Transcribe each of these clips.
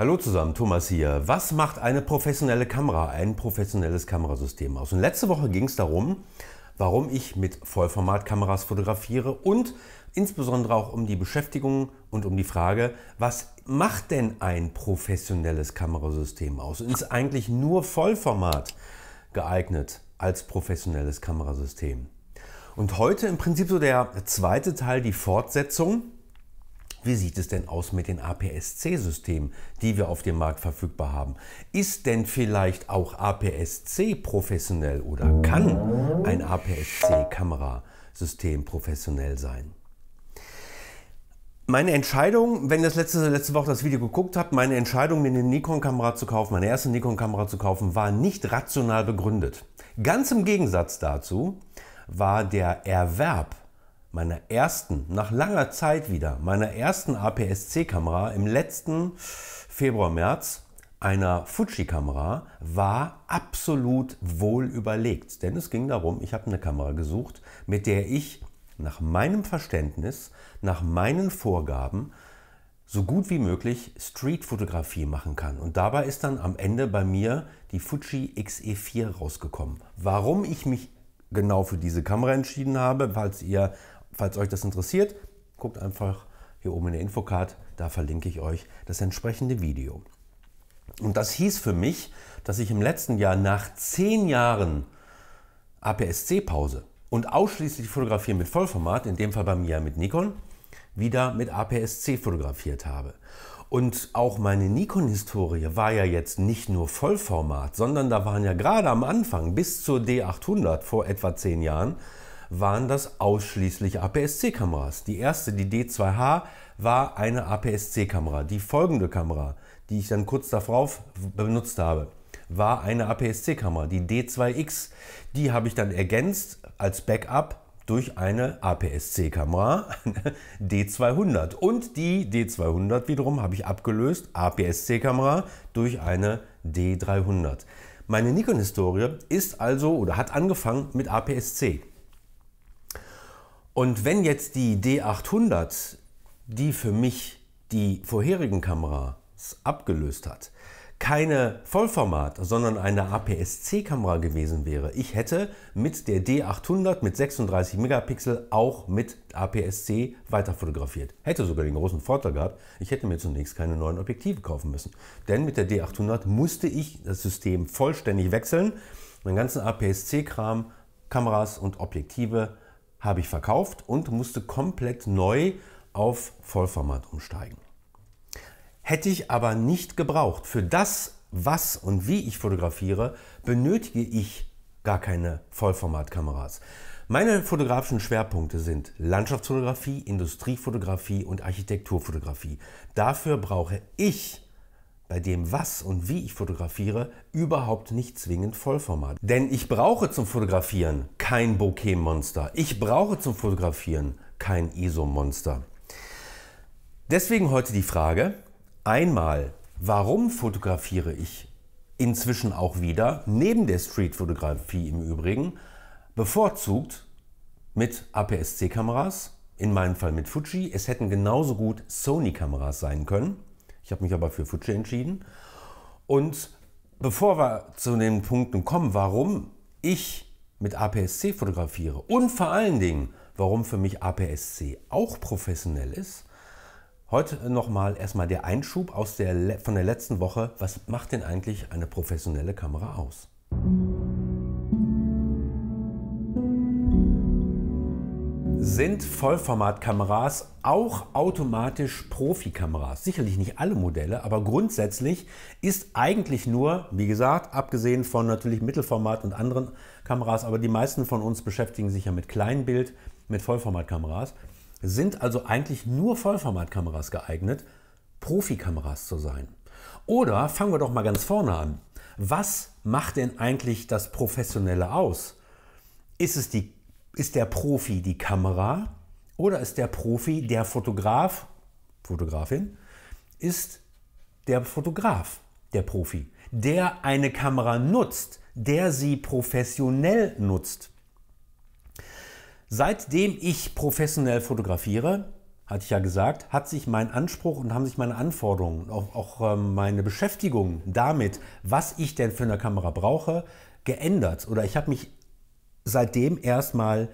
Hallo zusammen, Thomas hier. Was macht eine professionelle Kamera, ein professionelles Kamerasystem aus? Und letzte Woche ging es darum, warum ich mit Vollformatkameras fotografiere und insbesondere auch um die Beschäftigung und um die Frage, was macht denn ein professionelles Kamerasystem aus? Und ist eigentlich nur Vollformat geeignet als professionelles Kamerasystem? Und heute im Prinzip so der zweite Teil, die Fortsetzung wie sieht es denn aus mit den APS-C-Systemen, die wir auf dem Markt verfügbar haben? Ist denn vielleicht auch APS-C professionell oder kann ein APS-C-Kamerasystem professionell sein? Meine Entscheidung, wenn ihr das letzte, letzte Woche das Video geguckt habt, meine Entscheidung, mir eine Nikon-Kamera zu kaufen, meine erste Nikon-Kamera zu kaufen, war nicht rational begründet. Ganz im Gegensatz dazu war der Erwerb meiner ersten, nach langer Zeit wieder, meiner ersten APS-C-Kamera im letzten Februar, März, einer Fuji-Kamera, war absolut wohl überlegt. Denn es ging darum, ich habe eine Kamera gesucht, mit der ich nach meinem Verständnis, nach meinen Vorgaben, so gut wie möglich Street-Fotografie machen kann. Und dabei ist dann am Ende bei mir die Fuji XE4 rausgekommen. Warum ich mich genau für diese Kamera entschieden habe, falls ihr Falls euch das interessiert, guckt einfach hier oben in der Infocard, da verlinke ich euch das entsprechende Video. Und das hieß für mich, dass ich im letzten Jahr nach zehn Jahren APS-C-Pause und ausschließlich Fotografieren mit Vollformat, in dem Fall bei mir mit Nikon, wieder mit APS-C fotografiert habe. Und auch meine Nikon-Historie war ja jetzt nicht nur Vollformat, sondern da waren ja gerade am Anfang bis zur D800 vor etwa zehn Jahren waren das ausschließlich APS-C-Kameras. Die erste, die D2H, war eine APS-C-Kamera. Die folgende Kamera, die ich dann kurz darauf benutzt habe, war eine APS-C-Kamera. Die D2X, die habe ich dann ergänzt als Backup durch eine APS-C-Kamera D200. Und die D200 wiederum habe ich abgelöst, APS-C-Kamera, durch eine D300. Meine Nikon-Historie ist also oder hat angefangen mit APS-C. Und wenn jetzt die D800, die für mich die vorherigen Kameras abgelöst hat, keine Vollformat, sondern eine APS-C-Kamera gewesen wäre. Ich hätte mit der D800 mit 36 Megapixel auch mit APS-C weiter fotografiert. Hätte sogar den großen Vorteil gehabt, ich hätte mir zunächst keine neuen Objektive kaufen müssen. Denn mit der D800 musste ich das System vollständig wechseln, meinen ganzen APS-C-Kram, Kameras und Objektive habe ich verkauft und musste komplett neu auf Vollformat umsteigen. Hätte ich aber nicht gebraucht. Für das, was und wie ich fotografiere, benötige ich gar keine Vollformatkameras. Meine fotografischen Schwerpunkte sind Landschaftsfotografie, Industriefotografie und Architekturfotografie. Dafür brauche ich bei dem, was und wie ich fotografiere, überhaupt nicht zwingend Vollformat. Denn ich brauche zum Fotografieren kein Bokeh-Monster. Ich brauche zum Fotografieren kein ISO-Monster. Deswegen heute die Frage, einmal, warum fotografiere ich inzwischen auch wieder, neben der Street-Fotografie im Übrigen, bevorzugt mit APS-C-Kameras, in meinem Fall mit Fuji. Es hätten genauso gut Sony-Kameras sein können. Ich habe mich aber für Futsche entschieden. Und bevor wir zu den Punkten kommen, warum ich mit APS-C fotografiere und vor allen Dingen, warum für mich APS-C auch professionell ist, heute nochmal erstmal der Einschub aus der, von der letzten Woche. Was macht denn eigentlich eine professionelle Kamera aus? sind Vollformatkameras auch automatisch Profikameras. Sicherlich nicht alle Modelle, aber grundsätzlich ist eigentlich nur, wie gesagt, abgesehen von natürlich Mittelformat und anderen Kameras, aber die meisten von uns beschäftigen sich ja mit Kleinbild, mit Vollformatkameras, sind also eigentlich nur Vollformatkameras geeignet, Profikameras zu sein. Oder fangen wir doch mal ganz vorne an. Was macht denn eigentlich das Professionelle aus? Ist es die ist der Profi die Kamera oder ist der Profi der Fotograf, Fotografin, ist der Fotograf der Profi, der eine Kamera nutzt, der sie professionell nutzt. Seitdem ich professionell fotografiere, hatte ich ja gesagt, hat sich mein Anspruch und haben sich meine Anforderungen, auch, auch ähm, meine Beschäftigung damit, was ich denn für eine Kamera brauche, geändert. Oder ich habe mich seitdem erstmal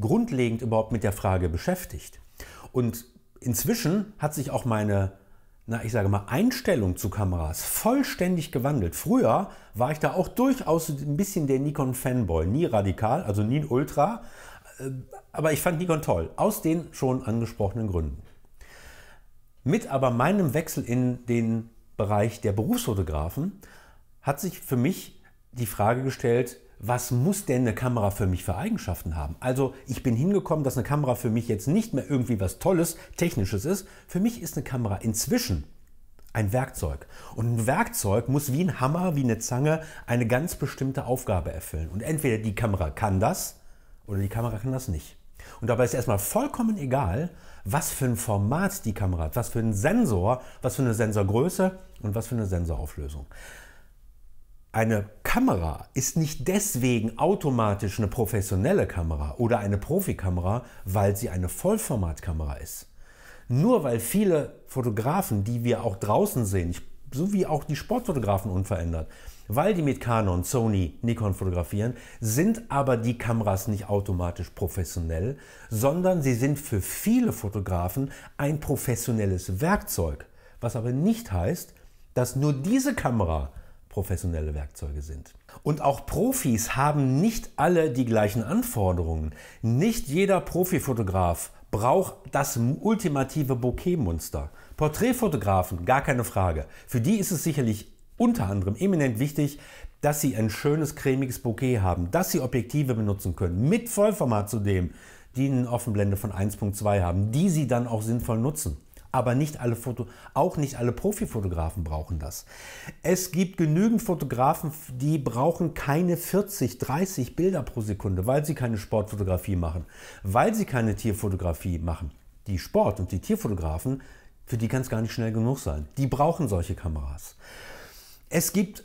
grundlegend überhaupt mit der Frage beschäftigt. Und inzwischen hat sich auch meine, na, ich sage mal, Einstellung zu Kameras vollständig gewandelt. Früher war ich da auch durchaus ein bisschen der Nikon-Fanboy. Nie radikal, also nie ein Ultra. Äh, aber ich fand Nikon toll. Aus den schon angesprochenen Gründen. Mit aber meinem Wechsel in den Bereich der Berufsfotografen hat sich für mich die Frage gestellt, was muss denn eine Kamera für mich für Eigenschaften haben? Also ich bin hingekommen, dass eine Kamera für mich jetzt nicht mehr irgendwie was Tolles, Technisches ist. Für mich ist eine Kamera inzwischen ein Werkzeug. Und ein Werkzeug muss wie ein Hammer, wie eine Zange eine ganz bestimmte Aufgabe erfüllen. Und entweder die Kamera kann das oder die Kamera kann das nicht. Und dabei ist erstmal vollkommen egal, was für ein Format die Kamera hat, was für ein Sensor, was für eine Sensorgröße und was für eine Sensorauflösung. Eine Kamera ist nicht deswegen automatisch eine professionelle Kamera oder eine Profikamera, weil sie eine Vollformatkamera ist. Nur weil viele Fotografen, die wir auch draußen sehen, so wie auch die Sportfotografen unverändert, weil die mit Canon, Sony, Nikon fotografieren, sind aber die Kameras nicht automatisch professionell, sondern sie sind für viele Fotografen ein professionelles Werkzeug. Was aber nicht heißt, dass nur diese Kamera professionelle Werkzeuge sind. Und auch Profis haben nicht alle die gleichen Anforderungen. Nicht jeder Profifotograf braucht das ultimative Bouquet-Monster. Porträtfotografen, gar keine Frage. Für die ist es sicherlich unter anderem eminent wichtig, dass sie ein schönes, cremiges Bouquet haben, dass sie Objektive benutzen können, mit Vollformat zudem, die eine Offenblende von 1.2 haben, die sie dann auch sinnvoll nutzen. Aber nicht alle Foto, auch nicht alle Profifotografen brauchen das. Es gibt genügend Fotografen, die brauchen keine 40, 30 Bilder pro Sekunde, weil sie keine Sportfotografie machen, weil sie keine Tierfotografie machen. Die Sport- und die Tierfotografen, für die kann es gar nicht schnell genug sein. Die brauchen solche Kameras. Es gibt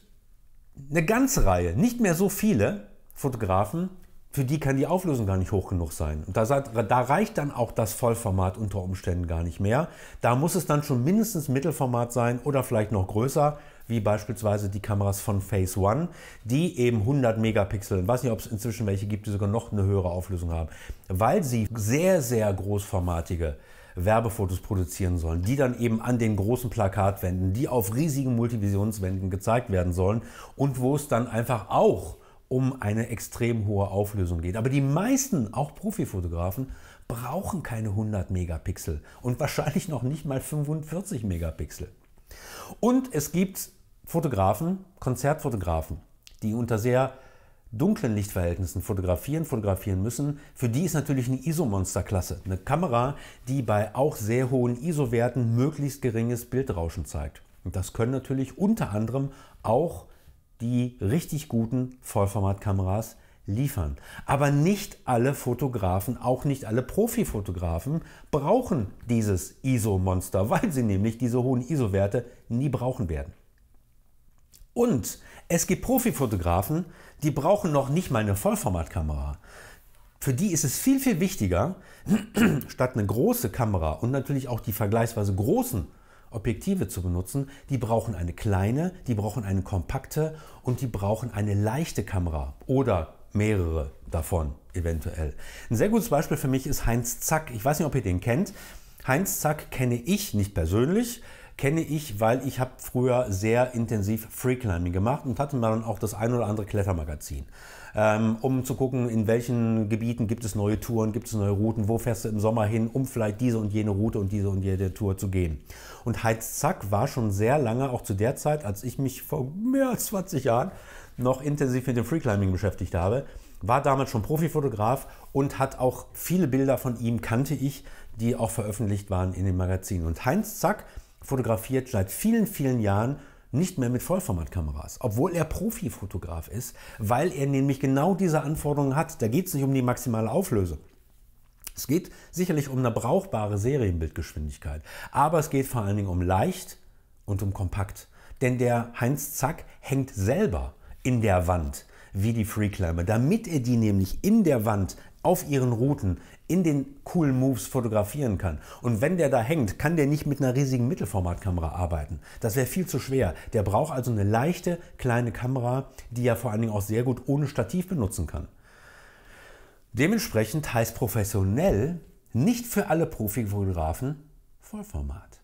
eine ganze Reihe, nicht mehr so viele Fotografen, für die kann die Auflösung gar nicht hoch genug sein. Und da, da, reicht dann auch das Vollformat unter Umständen gar nicht mehr. Da muss es dann schon mindestens Mittelformat sein oder vielleicht noch größer, wie beispielsweise die Kameras von Phase One, die eben 100 Megapixel, ich weiß nicht, ob es inzwischen welche gibt, die sogar noch eine höhere Auflösung haben, weil sie sehr, sehr großformatige Werbefotos produzieren sollen, die dann eben an den großen Plakatwänden, die auf riesigen Multivisionswänden gezeigt werden sollen und wo es dann einfach auch um eine extrem hohe Auflösung geht. Aber die meisten, auch Profifotografen, brauchen keine 100 Megapixel und wahrscheinlich noch nicht mal 45 Megapixel. Und es gibt Fotografen, Konzertfotografen, die unter sehr dunklen Lichtverhältnissen fotografieren, fotografieren müssen, für die ist natürlich eine ISO-Monsterklasse. Eine Kamera, die bei auch sehr hohen ISO-Werten möglichst geringes Bildrauschen zeigt. Und das können natürlich unter anderem auch die richtig guten Vollformatkameras liefern. Aber nicht alle Fotografen, auch nicht alle Profifotografen brauchen dieses ISO-Monster, weil sie nämlich diese hohen ISO-Werte nie brauchen werden. Und es gibt Profifotografen, die brauchen noch nicht mal eine Vollformatkamera. Für die ist es viel, viel wichtiger, statt eine große Kamera und natürlich auch die vergleichsweise großen Objektive zu benutzen, die brauchen eine kleine, die brauchen eine kompakte und die brauchen eine leichte Kamera oder mehrere davon eventuell. Ein sehr gutes Beispiel für mich ist Heinz Zack. Ich weiß nicht, ob ihr den kennt. Heinz Zack kenne ich nicht persönlich, kenne ich, weil ich habe früher sehr intensiv Freeclimbing gemacht und hatte mal dann auch das ein oder andere Klettermagazin ähm, um zu gucken, in welchen Gebieten gibt es neue Touren, gibt es neue Routen, wo fährst du im Sommer hin, um vielleicht diese und jene Route und diese und jede Tour zu gehen. Und Heizzack war schon sehr lange, auch zu der Zeit, als ich mich vor mehr als 20 Jahren noch intensiv mit dem Freeclimbing beschäftigt habe, war damals schon Profifotograf und hat auch viele Bilder von ihm kannte ich, die auch veröffentlicht waren in den Magazinen. Und Heinz Zack fotografiert seit vielen, vielen Jahren nicht mehr mit Vollformatkameras, obwohl er Profifotograf ist, weil er nämlich genau diese Anforderungen hat. Da geht es nicht um die maximale Auflösung. Es geht sicherlich um eine brauchbare Serienbildgeschwindigkeit, aber es geht vor allen Dingen um leicht und um kompakt. Denn der Heinz Zack hängt selber in der Wand wie die Free Climber, damit er die nämlich in der Wand auf ihren Routen in den coolen Moves fotografieren kann. Und wenn der da hängt, kann der nicht mit einer riesigen Mittelformatkamera arbeiten. Das wäre viel zu schwer. Der braucht also eine leichte, kleine Kamera, die er vor allen Dingen auch sehr gut ohne Stativ benutzen kann. Dementsprechend heißt professionell nicht für alle Profifotografen Vollformat.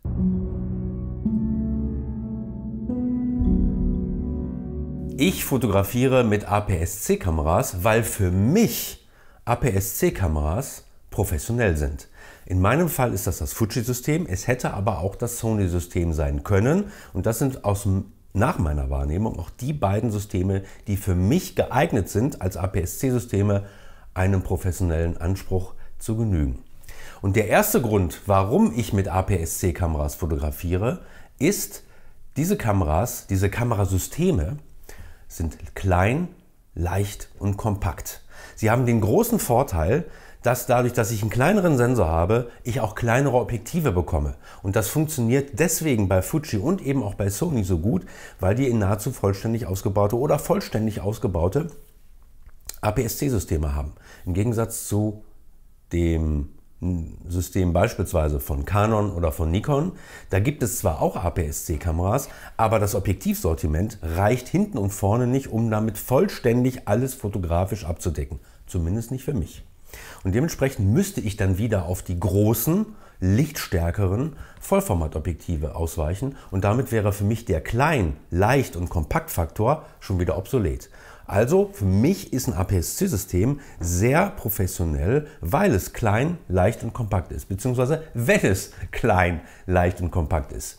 Ich fotografiere mit APS-C-Kameras, weil für mich APS-C-Kameras professionell sind. In meinem Fall ist das das Fuji-System, es hätte aber auch das Sony-System sein können und das sind aus nach meiner Wahrnehmung auch die beiden Systeme, die für mich geeignet sind, als APS-C-Systeme einem professionellen Anspruch zu genügen. Und der erste Grund, warum ich mit APS-C-Kameras fotografiere, ist, diese Kameras, diese Kamerasysteme sind klein, leicht und kompakt. Sie haben den großen Vorteil, dass dadurch, dass ich einen kleineren Sensor habe, ich auch kleinere Objektive bekomme. Und das funktioniert deswegen bei Fuji und eben auch bei Sony so gut, weil die in nahezu vollständig ausgebaute oder vollständig ausgebaute APS-C-Systeme haben. Im Gegensatz zu dem System beispielsweise von Canon oder von Nikon. Da gibt es zwar auch APS-C-Kameras, aber das Objektivsortiment reicht hinten und vorne nicht, um damit vollständig alles fotografisch abzudecken. Zumindest nicht für mich. Und dementsprechend müsste ich dann wieder auf die großen, lichtstärkeren Vollformatobjektive ausweichen und damit wäre für mich der Klein-, Leicht- und kompakt Faktor schon wieder obsolet. Also für mich ist ein APS-C-System sehr professionell, weil es klein, leicht und kompakt ist, beziehungsweise wenn es klein, leicht und kompakt ist.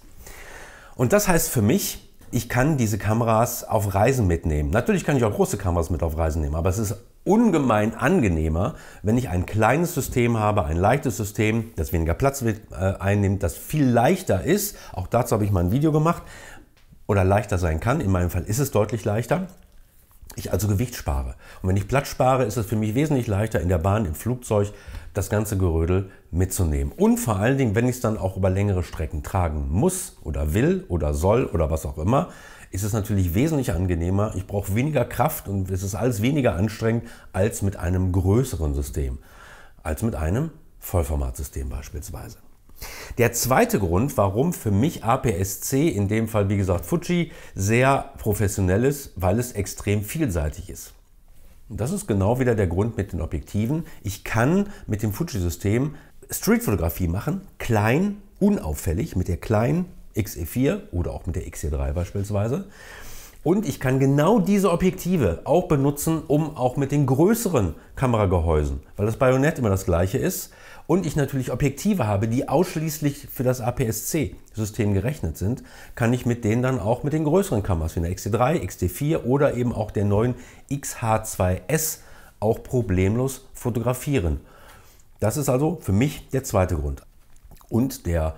Und das heißt für mich, ich kann diese Kameras auf Reisen mitnehmen. Natürlich kann ich auch große Kameras mit auf Reisen nehmen, aber es ist ungemein angenehmer, wenn ich ein kleines System habe, ein leichtes System, das weniger Platz äh, einnimmt, das viel leichter ist. Auch dazu habe ich mal ein Video gemacht oder leichter sein kann. In meinem Fall ist es deutlich leichter. Ich also Gewicht spare. Und wenn ich Platz spare, ist es für mich wesentlich leichter, in der Bahn, im Flugzeug das ganze Gerödel mitzunehmen. Und vor allen Dingen, wenn ich es dann auch über längere Strecken tragen muss oder will oder soll oder was auch immer, ist es natürlich wesentlich angenehmer. Ich brauche weniger Kraft und es ist alles weniger anstrengend als mit einem größeren System, als mit einem Vollformatsystem beispielsweise. Der zweite Grund, warum für mich APS-C, in dem Fall wie gesagt Fuji, sehr professionell ist, weil es extrem vielseitig ist. Das ist genau wieder der Grund mit den Objektiven. Ich kann mit dem Fuji-System Streetfotografie machen, klein, unauffällig, mit der kleinen XE4 oder auch mit der XE3 beispielsweise. Und ich kann genau diese Objektive auch benutzen, um auch mit den größeren Kameragehäusen, weil das Bajonett immer das gleiche ist. Und ich natürlich Objektive habe, die ausschließlich für das APS-C-System gerechnet sind, kann ich mit denen dann auch mit den größeren Kameras wie der XT3, e XT4 e oder eben auch der neuen XH2S auch problemlos fotografieren. Das ist also für mich der zweite Grund. Und der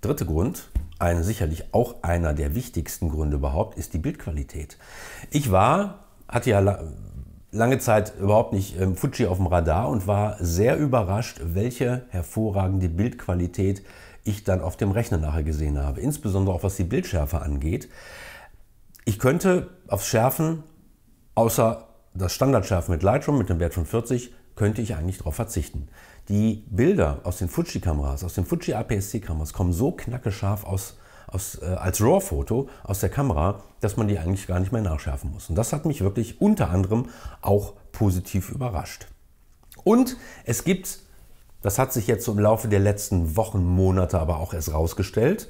dritte Grund, ein, sicherlich auch einer der wichtigsten Gründe überhaupt, ist die Bildqualität. Ich war, hatte ja lange Zeit überhaupt nicht ähm, Fuji auf dem Radar und war sehr überrascht, welche hervorragende Bildqualität ich dann auf dem Rechner nachher gesehen habe. Insbesondere auch was die Bildschärfe angeht. Ich könnte aufs Schärfen, außer das Standardschärfen mit Lightroom mit einem Wert von 40, könnte ich eigentlich darauf verzichten. Die Bilder aus den Fuji-Kameras, aus den Fuji APS-C-Kameras kommen so knackescharf aus, aus, äh, als RAW-Foto aus der Kamera, dass man die eigentlich gar nicht mehr nachschärfen muss. Und das hat mich wirklich unter anderem auch positiv überrascht. Und es gibt, das hat sich jetzt so im Laufe der letzten Wochen, Monate aber auch erst rausgestellt,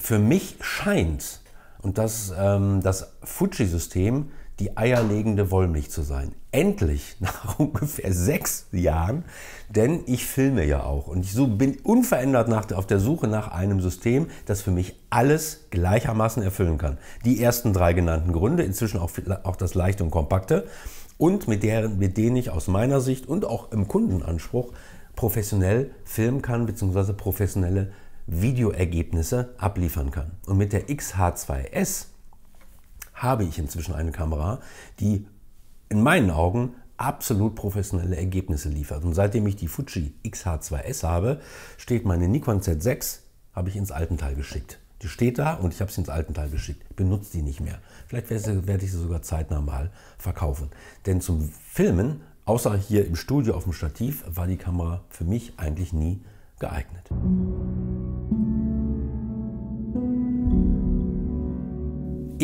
für mich scheint, und das, ähm, das Fuji-System die eierlegende Wollmilch zu sein endlich nach ungefähr sechs Jahren, denn ich filme ja auch und ich so bin unverändert nach, auf der Suche nach einem System, das für mich alles gleichermaßen erfüllen kann. Die ersten drei genannten Gründe, inzwischen auch, auch das leichte und kompakte und mit, deren, mit denen ich aus meiner Sicht und auch im Kundenanspruch professionell filmen kann bzw. professionelle Videoergebnisse abliefern kann. Und mit der XH2S habe ich inzwischen eine Kamera, die in meinen Augen absolut professionelle Ergebnisse liefert. Und seitdem ich die Fuji XH2S habe, steht meine Nikon Z6, habe ich ins Altenteil geschickt. Die steht da und ich habe sie ins Altenteil geschickt. Benutze die nicht mehr. Vielleicht werde ich sie sogar zeitnah mal verkaufen. Denn zum Filmen, außer hier im Studio auf dem Stativ, war die Kamera für mich eigentlich nie geeignet.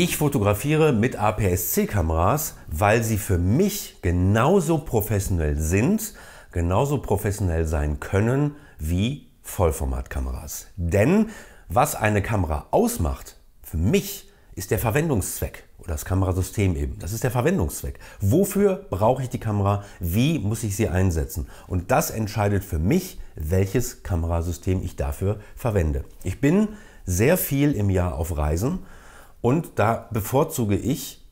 Ich fotografiere mit APS-C-Kameras, weil sie für mich genauso professionell sind, genauso professionell sein können wie Vollformatkameras. Denn was eine Kamera ausmacht, für mich ist der Verwendungszweck oder das Kamerasystem eben. Das ist der Verwendungszweck. Wofür brauche ich die Kamera? Wie muss ich sie einsetzen? Und das entscheidet für mich, welches Kamerasystem ich dafür verwende. Ich bin sehr viel im Jahr auf Reisen und da bevorzuge ich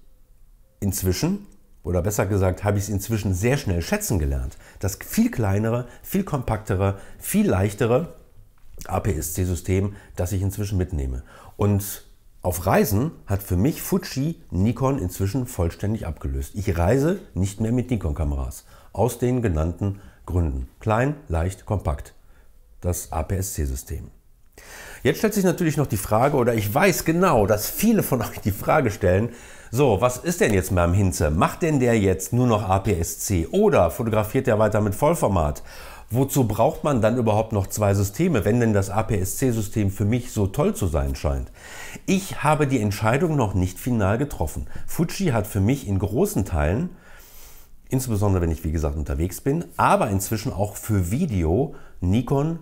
inzwischen, oder besser gesagt, habe ich es inzwischen sehr schnell schätzen gelernt, das viel kleinere, viel kompaktere, viel leichtere APS-C-System, das ich inzwischen mitnehme. Und auf Reisen hat für mich Fuji Nikon inzwischen vollständig abgelöst. Ich reise nicht mehr mit Nikon-Kameras. Aus den genannten Gründen. Klein, leicht, kompakt. Das APS-C-System. Jetzt stellt sich natürlich noch die Frage, oder ich weiß genau, dass viele von euch die Frage stellen, so, was ist denn jetzt mit meinem Hinze? Macht denn der jetzt nur noch APS-C oder fotografiert der weiter mit Vollformat? Wozu braucht man dann überhaupt noch zwei Systeme, wenn denn das APS-C-System für mich so toll zu sein scheint? Ich habe die Entscheidung noch nicht final getroffen. Fuji hat für mich in großen Teilen, insbesondere wenn ich wie gesagt unterwegs bin, aber inzwischen auch für Video Nikon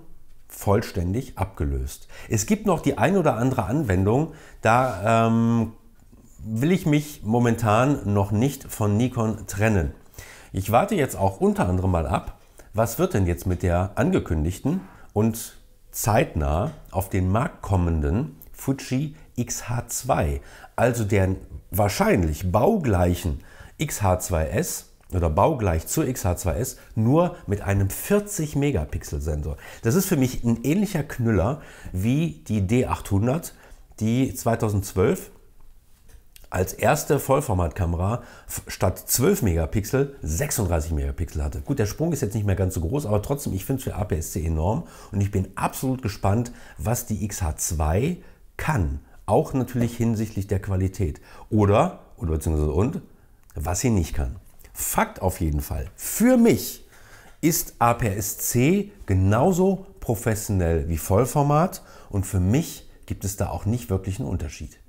vollständig abgelöst. Es gibt noch die ein oder andere Anwendung, da ähm, will ich mich momentan noch nicht von Nikon trennen. Ich warte jetzt auch unter anderem mal ab, was wird denn jetzt mit der angekündigten und zeitnah auf den Markt kommenden Fuji XH2, also der wahrscheinlich baugleichen XH2S oder baugleich zur XH2S, nur mit einem 40-Megapixel-Sensor. Das ist für mich ein ähnlicher Knüller wie die D800, die 2012 als erste Vollformatkamera statt 12 Megapixel 36 Megapixel hatte. Gut, der Sprung ist jetzt nicht mehr ganz so groß, aber trotzdem, ich finde es für APS-C enorm und ich bin absolut gespannt, was die XH2 kann. Auch natürlich hinsichtlich der Qualität. Oder, oder beziehungsweise und, was sie nicht kann. Fakt auf jeden Fall, für mich ist APS-C genauso professionell wie Vollformat und für mich gibt es da auch nicht wirklich einen Unterschied.